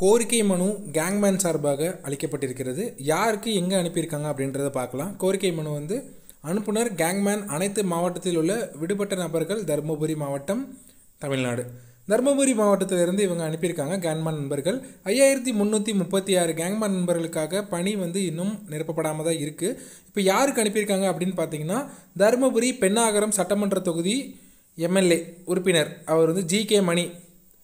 கோரிக்கை மனு கேங்மேன் சார்பாக அளிக்கப்பட்டிருக்கிறது யாருக்கு எங்கே அனுப்பியிருக்காங்க அப்படின்றத பார்க்கலாம் கோரிக்கை மனு வந்து அனுப்புனர் கேங்மேன் அனைத்து மாவட்டத்தில் உள்ள விடுபட்ட நபர்கள் தருமபுரி மாவட்டம் தமிழ்நாடு தருமபுரி மாவட்டத்திலிருந்து இவங்க அனுப்பியிருக்காங்க கேங்மேன் நண்பர்கள் ஐயாயிரத்தி முந்நூற்றி முப்பத்தி ஆறு கேங்மேன் நண்பர்களுக்காக பணி வந்து இன்னும் நிரப்பப்படாமல் தான் இருக்குது இப்போ யாருக்கு அனுப்பியிருக்காங்க அப்படின்னு பார்த்தீங்கன்னா தருமபுரி பெண்ணாகரம் சட்டமன்ற தொகுதி எம்எல்ஏ உறுப்பினர் அவர் வந்து ஜி கே மணி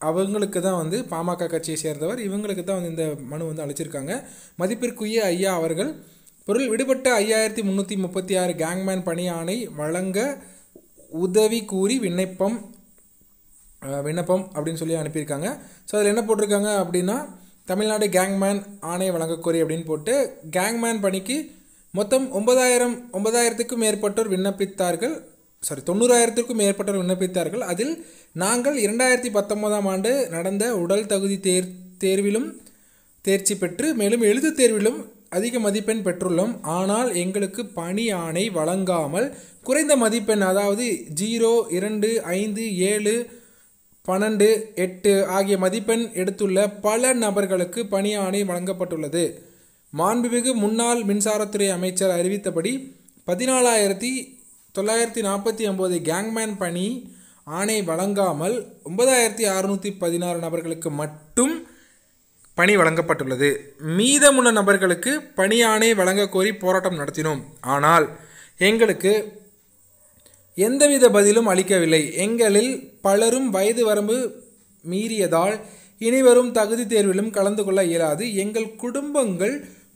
அவங்களுக்கு தான் வந்து பாமக கட்சியை சேர்ந்தவர் இவங்களுக்கு தான் வந்து இந்த மனு வந்து அழைச்சிருக்காங்க மதிப்பிற்குரிய ஐயா அவர்கள் பொருள் விடுபட்ட ஐயாயிரத்தி முந்நூற்றி முப்பத்தி ஆறு கேங்மேன் பணி ஆணை வழங்க உதவி கூறி விண்ணப்பம் விண்ணப்பம் அப்படின்னு சொல்லி அனுப்பியிருக்காங்க ஸோ அதில் என்ன போட்டிருக்காங்க அப்படின்னா தமிழ்நாடு கேங்மேன் ஆணை வழங்கக்கோரி அப்படின்னு போட்டு கேங்மேன் பணிக்கு மொத்தம் ஒன்பதாயிரம் ஒன்பதாயிரத்துக்கும் மேற்பட்டோர் விண்ணப்பித்தார்கள் சாரி தொண்ணூறாயிரத்திற்கும் மேற்பட்டவர் விண்ணப்பித்தார்கள் அதில் நாங்கள் இரண்டாயிரத்தி பத்தொன்பதாம் ஆண்டு நடந்த உடல் தகுதி தேர் தேர்விலும் தேர்ச்சி பெற்று மேலும் எழுத்து தேர்விலும் அதிக மதிப்பெண் பெற்றுள்ளோம் ஆனால் எங்களுக்கு பணி ஆணை வழங்காமல் குறைந்த மதிப்பெண் அதாவது ஜீரோ இரண்டு ஐந்து ஏழு பன்னெண்டு எட்டு ஆகிய மதிப்பெண் எடுத்துள்ள பல நபர்களுக்கு பணி ஆணை வழங்கப்பட்டுள்ளது மாண்புமிகு முன்னாள் மின்சாரத்துறை அமைச்சர் அறிவித்தபடி பதினாலாயிரத்தி தொள்ளாயிரத்தி நாற்பத்தி ஒம்பது கேங்மேன் பணி ஆணை வழங்காமல் ஒன்பதாயிரத்தி அறுநூற்றி பதினாறு நபர்களுக்கு மட்டும் பணி வழங்கப்பட்டுள்ளது மீதமுள்ள நபர்களுக்கு பணி ஆணை வழங்க கோரி போராட்டம் நடத்தினோம் ஆனால் எங்களுக்கு எந்தவித பதிலும் அளிக்கவில்லை எங்களில் பலரும் வயது வரம்பு மீறியதால் இனிவரும் தகுதி தேர்விலும் கலந்து கொள்ள இயலாது எங்கள் குடும்பங்கள்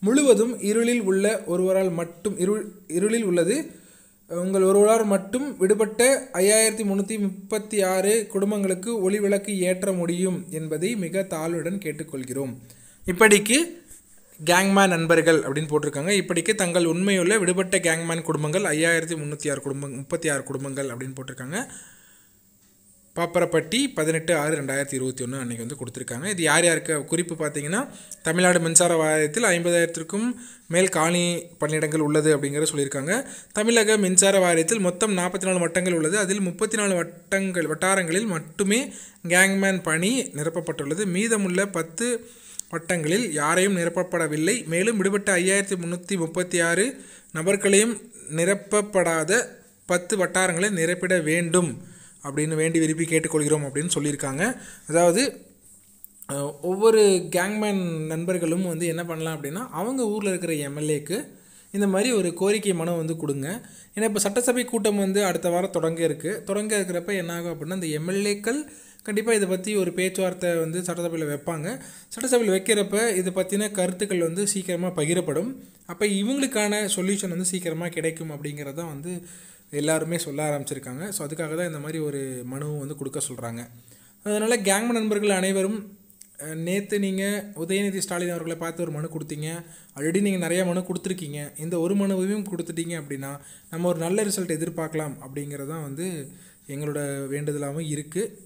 முழுவதும் இருளில் உள்ள ஒருவரால் மட்டும் இருள் இருளில் உள்ளது உங்கள் ஒருவரால் மட்டும் விடுபட்ட ஐயாயிரத்தி முந்நூற்றி முப்பத்தி ஆறு குடும்பங்களுக்கு ஒளி விளக்கு ஏற்ற முடியும் என்பதை மிக தாழ்வுடன் கேட்டுக்கொள்கிறோம் இப்படிக்கு கேங்மேன் நண்பர்கள் அப்படின்னு போட்டிருக்காங்க இப்படிக்கு தங்கள் உண்மையுள்ள விடுபட்ட கேங்மேன் குடும்பங்கள் ஐயாயிரத்தி முந்நூற்றி ஆறு குடும்பம் முப்பத்தி ஆறு குடும்பங்கள் அப்படின்னு போட்டிருக்காங்க பாப்பரப்பட்டி பதினெட்டு ஆறு ரெண்டாயிரத்தி இருபத்தி ஒன்று அன்றைக்கி வந்து கொடுத்துருக்காங்க இது யார் யாருக்கு குறிப்பு பார்த்தீங்கன்னா தமிழ்நாடு மின்சார வாரியத்தில் ஐம்பதாயிரத்திற்கும் மேல் காணி பணியிடங்கள் உள்ளது அப்படிங்கிற சொல்லியிருக்காங்க தமிழக மின்சார வாரியத்தில் மொத்தம் நாற்பத்தி நாலு வட்டங்கள் உள்ளது அதில் முப்பத்தி நாலு வட்டங்கள் வட்டாரங்களில் மட்டுமே கேங்மேன் பணி நிரப்பப்பட்டுள்ளது மீதமுள்ள பத்து வட்டங்களில் யாரையும் நிரப்பப்படவில்லை மேலும் விடுபட்ட ஐயாயிரத்தி முந்நூற்றி முப்பத்தி ஆறு நபர்களையும் நிரப்பப்படாத பத்து வட்டாரங்களை நிரப்பிட வேண்டும் அப்படின்னு வேண்டி விரும்பி கேட்டுக்கொள்கிறோம் அப்படின்னு சொல்லியிருக்காங்க அதாவது ஒவ்வொரு கேங்மேன் நண்பர்களும் வந்து என்ன பண்ணலாம் அப்படின்னா அவங்க ஊரில் இருக்கிற எம்எல்ஏக்கு இந்த மாதிரி ஒரு கோரிக்கை மனம் வந்து கொடுங்க ஏன்னா இப்போ சட்டசபை கூட்டம் வந்து அடுத்த வாரம் தொடங்க இருக்குது தொடங்க இருக்கிறப்ப என்ன ஆகும் அப்படின்னா இந்த எம்எல்ஏக்கள் கண்டிப்பாக இதை பற்றி ஒரு பேச்சுவார்த்தை வந்து சட்டசபையில் வைப்பாங்க சட்டசபையில் வைக்கிறப்ப இதை பற்றின கருத்துக்கள் வந்து சீக்கிரமாக பகிரப்படும் அப்போ இவங்களுக்கான சொல்யூஷன் வந்து சீக்கிரமாக கிடைக்கும் அப்படிங்கிறதான் வந்து எல்லாருமே சொல்ல ஆரம்பிச்சிருக்காங்க ஸோ அதுக்காக தான் இந்த மாதிரி ஒரு மனுவும் வந்து கொடுக்க சொல்கிறாங்க அதனால் கேங்மன் நண்பர்கள் அனைவரும் நேற்று நீங்கள் உதயநிதி ஸ்டாலின் அவர்களை பார்த்து ஒரு மனு கொடுத்தீங்க ஆல்ரெடி நீங்கள் நிறையா மனு கொடுத்துருக்கீங்க இந்த ஒரு மனுவையும் கொடுத்துட்டீங்க அப்படின்னா நம்ம ஒரு நல்ல ரிசல்ட் எதிர்பார்க்கலாம் அப்படிங்கிறது தான் வந்து எங்களோட வேண்டுதலாகவும் இருக்குது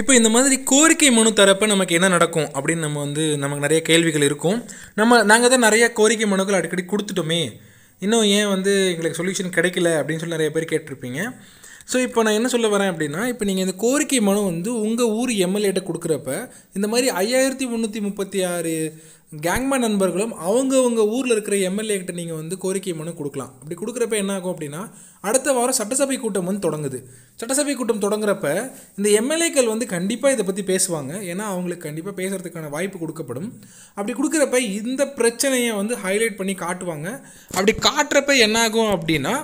இப்போ இந்த மாதிரி கோரிக்கை மனு தரப்போ நமக்கு என்ன நடக்கும் அப்படின்னு நம்ம வந்து நமக்கு நிறைய கேள்விகள் இருக்கும் நம்ம நாங்கள் தான் நிறைய கோரிக்கை மனுக்கள் அடிக்கடி கொடுத்துட்டோமே இன்னும் ஏன் வந்து எங்களுக்கு சொல்யூஷன் கிடைக்கல அப்படின்னு சொல்லி நிறைய பேர் கேட்டிருப்பீங்க ஸோ இப்போ நான் என்ன சொல்ல வரேன் அப்படின்னா இப்போ நீங்கள் இந்த கோரிக்கை மனு வந்து உங்கள் ஊர் எம்எல்ஏட்ட கொடுக்குறப்ப இந்த மாதிரி ஐயாயிரத்தி முந்நூற்றி முப்பத்தி ஆறு கேங்மேன் நண்பர்களும் அவங்கவுங்க ஊரில் இருக்கிற எம்எல்ஏ கிட்ட நீங்கள் வந்து கோரிக்கை மனு கொடுக்கலாம் அப்படி கொடுக்குறப்ப என்ன ஆகும் அப்படின்னா அடுத்த வாரம் சட்டசபை கூட்டம் வந்து தொடங்குது சட்டசபை கூட்டம் தொடங்குறப்ப இந்த எம்எல்ஏக்கள் வந்து கண்டிப்பாக இதை பற்றி பேசுவாங்க ஏன்னா அவங்களுக்கு கண்டிப்பாக பேசுகிறதுக்கான வாய்ப்பு கொடுக்கப்படும் அப்படி கொடுக்குறப்ப இந்த பிரச்சனையை வந்து ஹைலைட் பண்ணி காட்டுவாங்க அப்படி காட்டுறப்ப என்ன ஆகும் அப்படின்னா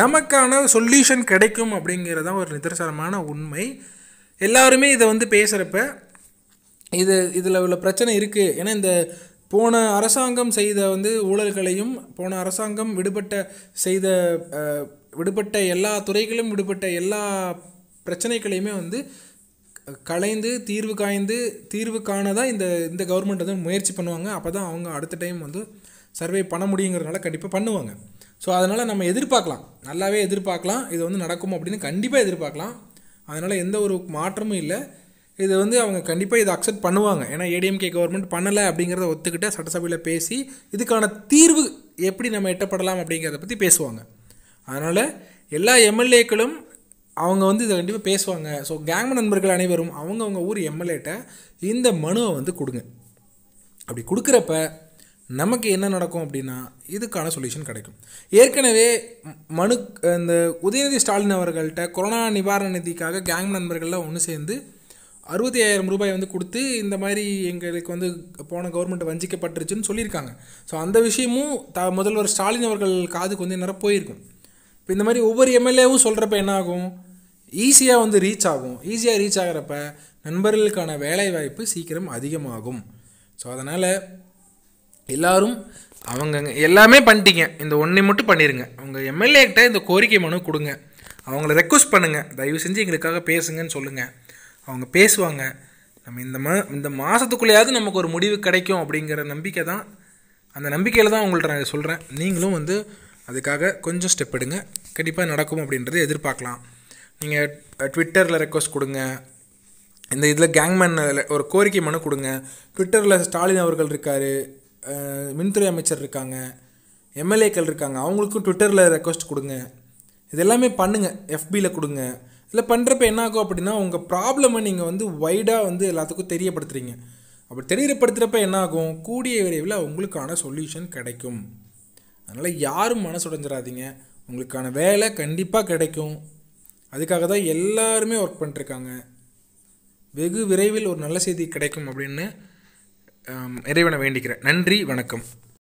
நமக்கான சொல்யூஷன் கிடைக்கும் அப்படிங்கிறது ஒரு நிதர்சனமான உண்மை எல்லாருமே இதை வந்து பேசுகிறப்ப இது இதில் உள்ள பிரச்சனை இருக்குது ஏன்னா இந்த போன அரசாங்கம் செய்த வந்து ஊழல்களையும் போன அரசாங்கம் விடுபட்ட செய்த விடுபட்ட எல்லா துறைகளும் விடுபட்ட எல்லா பிரச்சனைகளையுமே வந்து கலைந்து தீர்வு காய்ந்து தீர்வு காண தான் இந்த இந்த கவர்மெண்ட் வந்து முயற்சி பண்ணுவாங்க அப்போ தான் அவங்க அடுத்த டைம் வந்து சர்வே பண்ண முடியுங்கிறதுனால கண்டிப்பாக பண்ணுவாங்க ஸோ அதனால் நம்ம எதிர்பார்க்கலாம் நல்லாவே எதிர்பார்க்கலாம் இது வந்து நடக்கும் அப்படின்னு கண்டிப்பாக எதிர்பார்க்கலாம் அதனால் எந்த ஒரு மாற்றமும் இல்லை இது வந்து அவங்க கண்டிப்பாக இதை அக்செப்ட் பண்ணுவாங்க ஏன்னா ஏடிஎம்கே கவர்மெண்ட் பண்ணலை அப்படிங்கிறத ஒத்துக்கிட்ட சட்டசபையில் பேசி இதுக்கான தீர்வு எப்படி நம்ம எட்டப்படலாம் அப்படிங்கிறத பற்றி பேசுவாங்க அதனால் எல்லா எம்எல்ஏக்களும் அவங்க வந்து இதை கண்டிப்பாக பேசுவாங்க ஸோ கேங் நண்பர்கள் அனைவரும் அவங்கவுங்க ஊர் எம்எல்ஏட்ட இந்த மனுவை வந்து கொடுங்க அப்படி கொடுக்குறப்ப நமக்கு என்ன நடக்கும் அப்படின்னா இதுக்கான சொல்யூஷன் கிடைக்கும் ஏற்கனவே மனு இந்த உதயநிதி ஸ்டாலின் அவர்கள்ட்ட கொரோனா நிவாரண நிதிக்காக கேங் நண்பர்கள்லாம் ஒன்று சேர்ந்து அறுபத்தி ஐயாயிரம் ரூபாய் வந்து கொடுத்து இந்த மாதிரி எங்களுக்கு வந்து போன கவர்மெண்ட் வஞ்சிக்கப்பட்டுருச்சுன்னு சொல்லியிருக்காங்க ஸோ அந்த விஷயமும் த முதல்வர் ஸ்டாலின் அவர்கள் காதுக்கு வந்து நேரம் போயிருக்கும் இப்போ இந்த மாதிரி ஒவ்வொரு எம்எல்ஏவும் சொல்கிறப்ப என்ன ஆகும் ஈஸியாக வந்து ரீச் ஆகும் ஈஸியாக ரீச் ஆகிறப்ப நண்பர்களுக்கான வேலைவாய்ப்பு சீக்கிரம் அதிகமாகும் ஸோ அதனால் எல்லாரும் அவங்க எல்லாமே பண்ணிட்டீங்க இந்த ஒன்றை மட்டும் பண்ணிடுங்க உங்கள் எம்எல்ஏக்கிட்ட இந்த கோரிக்கை மனு கொடுங்க அவங்கள ரெக்வஸ்ட் பண்ணுங்கள் தயவு செஞ்சு எங்களுக்காக பேசுங்கன்னு சொல்லுங்கள் அவங்க பேசுவாங்க நம்ம இந்த மா இந்த மாதத்துக்குள்ளேயாவது நமக்கு ஒரு முடிவு கிடைக்கும் அப்படிங்கிற நம்பிக்கை தான் அந்த நம்பிக்கையில் தான் உங்கள்கிட்ட நான் சொல்கிறேன் நீங்களும் வந்து அதுக்காக கொஞ்சம் ஸ்டெப் எடுங்க கண்டிப்பாக நடக்கும் அப்படின்றத எதிர்பார்க்கலாம் நீங்கள் ட்விட்டரில் ரெக்வஸ்ட் கொடுங்க இந்த இதில் கேங்மேன் ஒரு கோரிக்கை மனு கொடுங்க ட்விட்டரில் ஸ்டாலின் அவர்கள் இருக்கார் மின்துறை அமைச்சர் இருக்காங்க எம்எல்ஏக்கள் இருக்காங்க அவங்களுக்கும் ட்விட்டரில் ரெக்வஸ்ட் கொடுங்க இது எல்லாமே பண்ணுங்கள் எஃபியில் கொடுங்க இதில் பண்ணுறப்ப என்ன ஆகும் அப்படின்னா உங்கள் ப்ராப்ளமை நீங்கள் வந்து வைடாக வந்து எல்லாத்துக்கும் தெரியப்படுத்துகிறீங்க அப்படி தெரியப்படுத்துகிறப்ப என்ன ஆகும் கூடிய விரைவில் உங்களுக்கான சொல்யூஷன் கிடைக்கும் அதனால் யாரும் மனசு உடஞ்சிடாதீங்க உங்களுக்கான வேலை கண்டிப்பாக கிடைக்கும் அதுக்காக தான் எல்லாருமே ஒர்க் பண்ணிட்டுருக்காங்க வெகு விரைவில் ஒரு நல்ல செய்தி கிடைக்கும் அப்படின்னு இறைவனை வேண்டிக்கிறேன் நன்றி வணக்கம்